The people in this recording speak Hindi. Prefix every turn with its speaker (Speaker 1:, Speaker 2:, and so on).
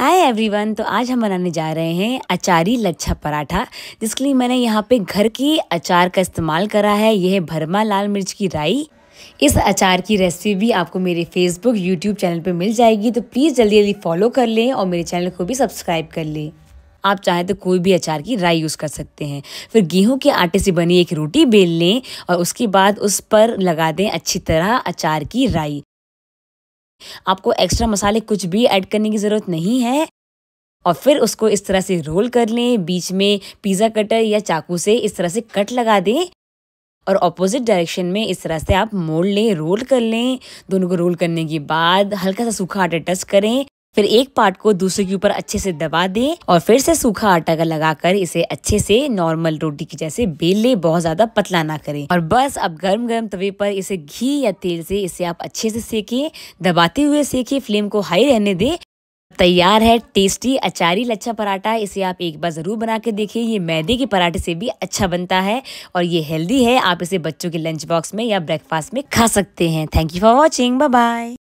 Speaker 1: हाय एवरीवन तो आज हम बनाने जा रहे हैं अचारी लच्छा पराठा जिसके लिए मैंने यहाँ पे घर की अचार का इस्तेमाल करा है यह है भरमा लाल मिर्च की राई इस अचार की रेसिपी भी आपको मेरे फेसबुक यूट्यूब चैनल पे मिल जाएगी तो प्लीज़ जल्दी जल्दी फॉलो कर लें और मेरे चैनल को भी सब्सक्राइब कर लें आप चाहें तो कोई भी अचार की राई यूज़ कर सकते हैं फिर गेहूं के आटे से बनी एक रोटी बेल लें और उसके बाद उस पर लगा दें अच्छी तरह अचार की राई आपको एक्स्ट्रा मसाले कुछ भी ऐड करने की ज़रूरत नहीं है और फिर उसको इस तरह से रोल कर लें बीच में पिज़्ज़ा कटर या चाकू से इस तरह से कट लगा दें और ऑपोजिट डायरेक्शन में इस तरह से आप मोड़ लें रोल कर लें दोनों को रोल करने के बाद हल्का सा सूखा आटा टच करें फिर एक पार्ट को दूसरे के ऊपर अच्छे से दबा दें और फिर से सूखा आटा का लगाकर इसे अच्छे से नॉर्मल रोटी की जैसे बेल ले बहुत ज्यादा पतला ना करें और बस अब गर्म गर्म तवे पर इसे घी या तेल से इसे आप अच्छे से सेकें दबाते हुए सेकें फ्लेम को हाई रहने दें तैयार है टेस्टी अचारी लच्छा पराठा इसे आप एक बार ज़रूर बना के देखिए ये मैदे के पराठे से भी अच्छा बनता है और ये हेल्दी है आप इसे बच्चों के लंच बॉक्स में या ब्रेकफास्ट में खा सकते हैं thank you for watching bye